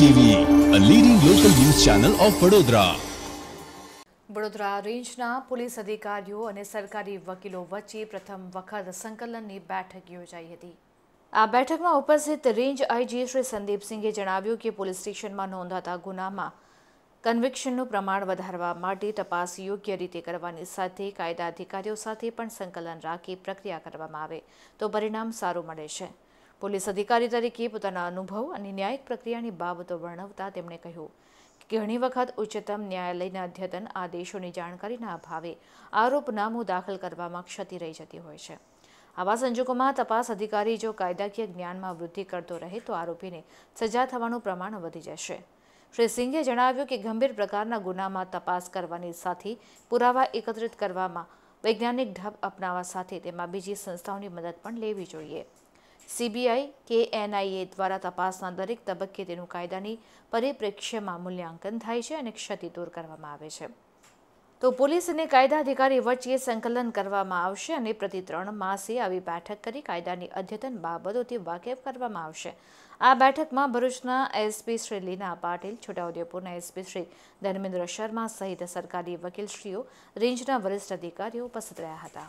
TV a leading local news channel of Vadodara Vadodara રેન્જના police અધિકારીઓ અને સરકારી વકીલો વચ્ચે પ્રથમ વખત સંકલનની બેઠક યોજાઈ હતી આ બેઠકમાં ઉપસ્થિત રેન્જ આઈજી શ્રી સંદીપસિંહે જણાવ્યું કે પોલીસ સ્ટેશનમાં નોંધાતા ગુનામાં કન્વિક્શનનું પ્રમાણ વધારવા માટે તપાસ યોગ્ય રીતે કરવાની સાથે કાયદા અધિકારીઓ સાથે પણ સંકલન રાખી પ્રક્રિયા કરવામાં આવે તો પરિણામ સારું મળે છે પોલીસ અધિકારી તરીકે પોતાના અનુભવ અને ન્યાયિક પ્રક્રિયાની બાબતો વર્ણવતા તેમણે કહ્યું કે ઘણી વખત ઉચ્ચતમ ન્યાયાલયના અદ્યતન આદેશોની જાણકારીના અભાવે આરોપનામું દાખલ કરવામાં ક્ષતિ રહી જતી હોય છે આવા સંજોગોમાં તપાસ અધિકારી જો કાયદાકીય જ્ઞાનમાં વૃદ્ધિ કરતો રહે તો આરોપીને સજા થવાનું પ્રમાણ વધી જશે શ્રી સિંઘે જણાવ્યું કે ગંભીર પ્રકારના ગુનામાં તપાસ કરવાની સાથે પુરાવા એકત્રિત કરવામાં વૈજ્ઞાનિક ઢબ અપનાવવા સાથે તેમાં બીજી સંસ્થાઓની મદદ પણ લેવી જોઈએ સીબીઆઈ કે એનઆઈએ દ્વારા તપાસના દરેક તબક્કે તેનું કાયદાની પરિપ્રેક્ષ્યમાં મૂલ્યાંકન થાય છે અને ક્ષતિ દૂર કરવામાં આવે છે તો પોલીસ અને કાયદા અધિકારી વચ્ચે સંકલન કરવામાં આવશે અને પ્રતિ ત્રણ માસે આવી બેઠક કરી કાયદાની અદ્યતન બાબતોથી વાકેફ કરવામાં આવશે આ બેઠકમાં ભરૂચના એસપી શ્રી લીના પાટીલ છોટાઉદેપુરના એસપી શ્રી ધર્મેન્દ્ર શર્મા સહિત સરકારી વકીલશ્રીઓ રેન્જના વરિષ્ઠ અધિકારીઓ ઉપસ્થિત રહ્યા હતા